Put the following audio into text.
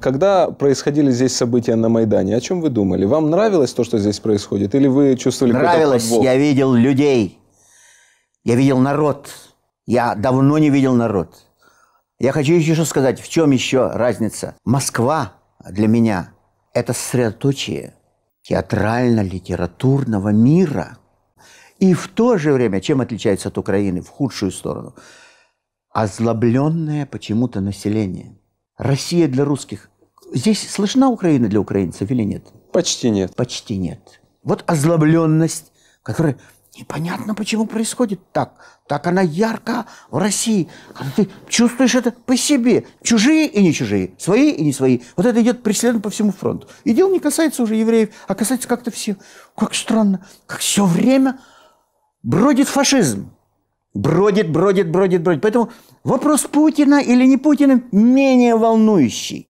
Когда происходили здесь события на Майдане, о чем вы думали? Вам нравилось то, что здесь происходит? Или вы чувствовали Нравилось. Я видел людей. Я видел народ. Я давно не видел народ. Я хочу еще сказать. В чем еще разница? Москва для меня – это сосредоточие театрально-литературного мира. И в то же время, чем отличается от Украины в худшую сторону? Озлобленное почему-то население – Россия для русских. Здесь слышна Украина для украинцев или нет? Почти нет. Почти нет. Вот озлобленность, которая непонятно почему происходит так. Так она ярко в России. Когда ты чувствуешь это по себе. Чужие и не чужие. Свои и не свои. Вот это идет преследование по всему фронту. И дело не касается уже евреев, а касается как-то всех. Как странно. Как все время бродит фашизм бродит, бродит, бродит, бродит. Поэтому вопрос Путина или не Путина менее волнующий.